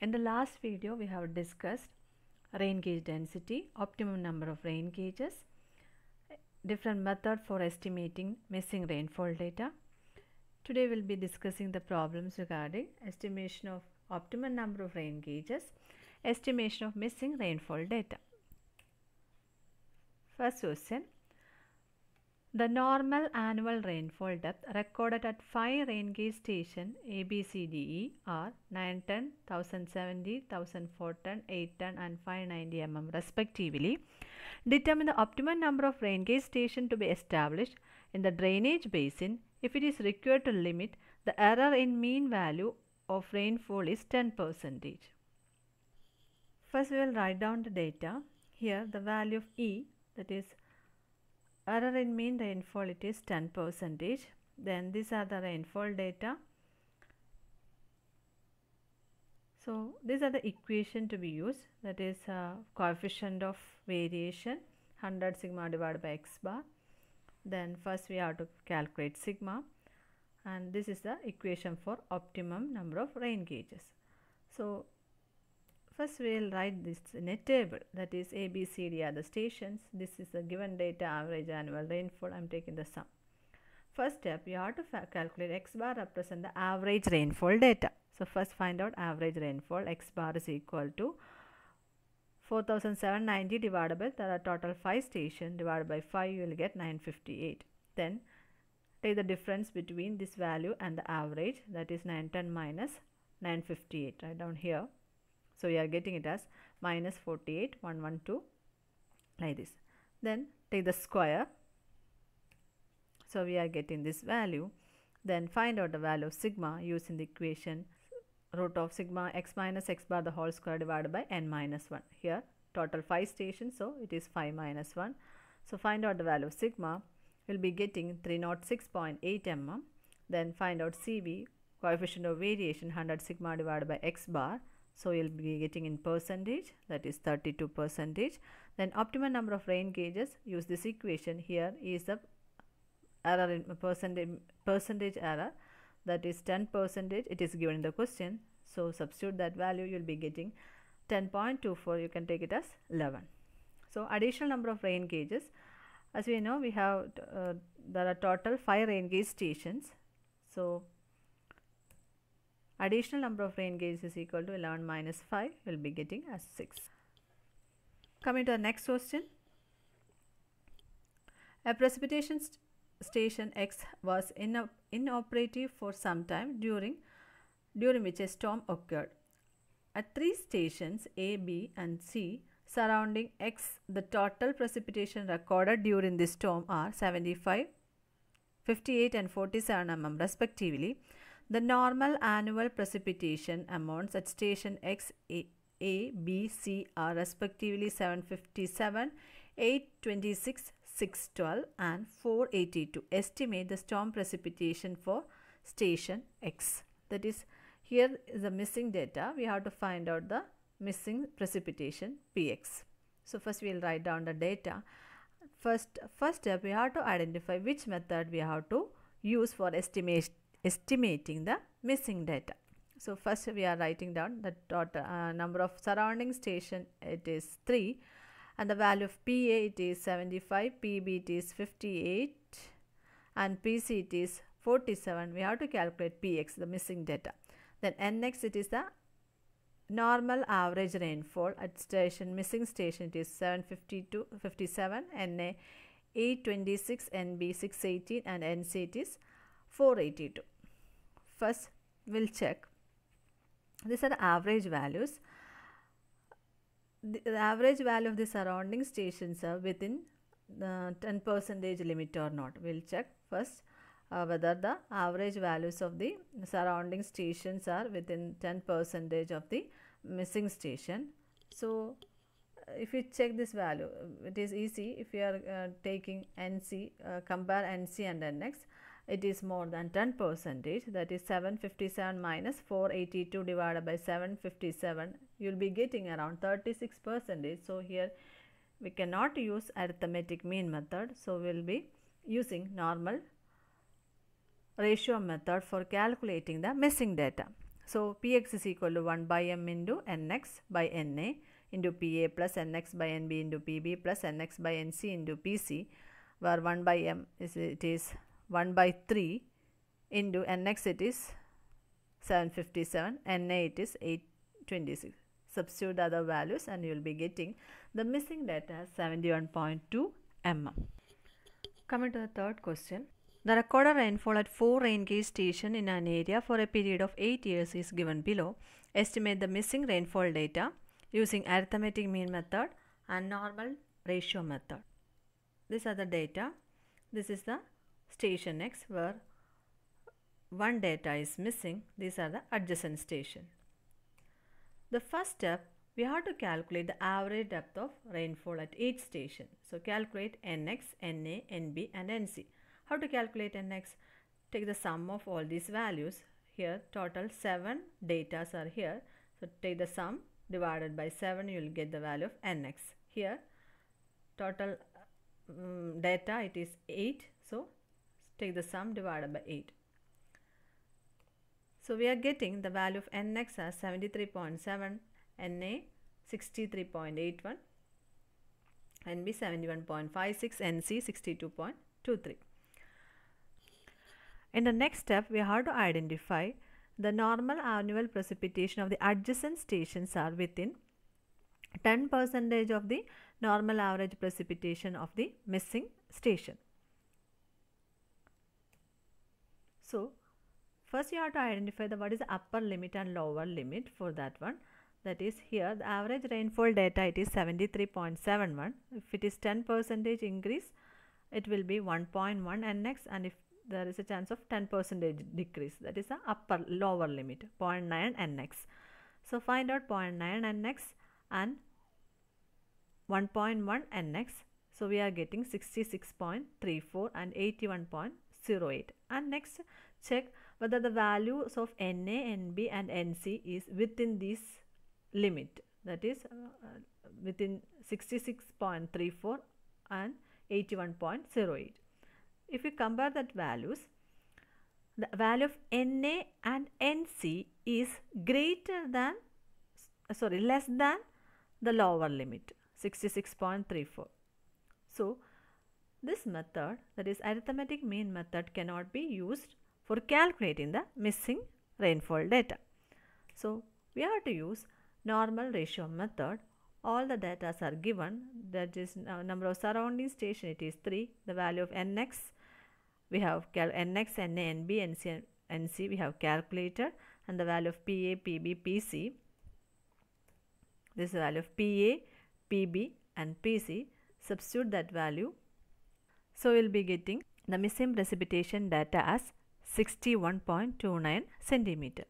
In the last video, we have discussed rain gauge density, optimum number of rain gauges, different method for estimating missing rainfall data. Today we'll be discussing the problems regarding estimation of optimum number of rain gauges, estimation of missing rainfall data. First question, the normal annual rainfall depth recorded at 5 rain gauge station ABCDE are 910, 1070, 1010, 810 and 590 mm respectively. Determine the optimum number of rain gauge station to be established in the drainage basin if it is required to limit the error in mean value of rainfall is 10 percentage. First we will write down the data. Here the value of E that is error in mean rainfall it is 10 percentage then these are the rainfall data so these are the equation to be used that is uh, coefficient of variation 100 sigma divided by x bar then first we have to calculate sigma and this is the equation for optimum number of rain gauges so First we will write this net table that is A, B, C, D are the stations. This is the given data average annual rainfall. I am taking the sum. First step you have to calculate x bar represent the average rainfall data. So first find out average rainfall x bar is equal to 4790 divided by there are total 5 station divided by 5 you will get 958. Then take the difference between this value and the average that is 910 minus 958 right down here so we are getting it as minus 48112 like this. Then take the square. So we are getting this value. Then find out the value of sigma using the equation root of sigma x minus x bar the whole square divided by n minus 1. Here total 5 stations so it is 5 minus 1. So find out the value of sigma we will be getting 306.8 mm. Then find out CB coefficient of variation 100 sigma divided by x bar so you'll be getting in percentage that is 32 percentage. Then optimal number of rain gauges use this equation here is the error in percentage, percentage error that is 10 percentage it is given in the question. So substitute that value you'll be getting 10.24 you can take it as 11. So additional number of rain gauges as we know we have uh, there are total 5 rain gauge stations. So Additional number of rain gauges is equal to 11 minus 5. We will be getting as 6. Coming to the next question. A precipitation st station X was in inoperative for some time during, during which a storm occurred. At three stations A, B and C surrounding X, the total precipitation recorded during this storm are 75, 58 and 47 mm respectively. The normal annual precipitation amounts at station X, A, A B, C are respectively 757, 826, 612 and 480 to estimate the storm precipitation for station X. That is here is the missing data. We have to find out the missing precipitation Px. So first we will write down the data. First, first step we have to identify which method we have to use for estimation estimating the missing data. So first we are writing down the total uh, number of surrounding station it is 3 and the value of PA it is 75, PB it is 58 and PC it is 47. We have to calculate PX the missing data. Then NX it is the normal average rainfall at station missing station it is 752 57 NA 826 NB 618 and NC it is 482. First, we'll check. These are the average values. The, the average value of the surrounding stations are within the uh, 10 percentage limit or not. We'll check first uh, whether the average values of the surrounding stations are within 10 percentage of the missing station. So, uh, if you check this value, it is easy if you are uh, taking NC, uh, compare NC and NX it is more than 10 percentage that is 757 minus 482 divided by 757 you'll be getting around 36 percentage so here we cannot use arithmetic mean method so we'll be using normal ratio method for calculating the missing data so px is equal to 1 by m into nx by na into pa plus nx by nb into pb plus nx by nc into pc where 1 by m is it is 1 by 3 into nx it is 757 na it is 826 substitute the other values and you will be getting the missing data 71.2 mm coming to the third question the recorded rainfall at four rain gauge stations in an area for a period of 8 years is given below. Estimate the missing rainfall data using arithmetic mean method and normal ratio method. These are the data. This is the station X where one data is missing. These are the adjacent station. The first step we have to calculate the average depth of rainfall at each station. So calculate Nx, Na, Nb and Nc. How to calculate Nx? Take the sum of all these values. Here total 7 datas are here. So take the sum divided by 7 you will get the value of Nx. Here total um, data it is 8. So take the sum divided by 8. So we are getting the value of nx as 73.7, na 63.81, nb 71.56, nc 62.23. In the next step, we have to identify the normal annual precipitation of the adjacent stations are within 10 percentage of the normal average precipitation of the missing station. So first you have to identify the what is the upper limit and lower limit for that one. That is here the average rainfall data it is 73.71. If it is 10 percentage increase it will be 1.1 and next and if there is a chance of 10 percentage decrease that is the upper lower limit 0.9 and next. So find out 0.9 and and 1.1 and next. So we are getting 66.34 and 81.3 08 and next check whether the values of NA, NB and NC is within this limit that is uh, uh within 66.34 and 81.08. If you compare that values, the value of Na and Nc is greater than, uh, sorry, less than the lower limit 66.34. So, this method that is arithmetic mean method cannot be used for calculating the missing rainfall data. So we are to use normal ratio method. All the data are given that is uh, number of surrounding station it is 3 the value of nx we have cal nx na nb nc, nc we have calculated and the value of pa pb pc this is the value of pa pb and pc substitute that value so we'll be getting the missing precipitation data as 61.29 centimeter.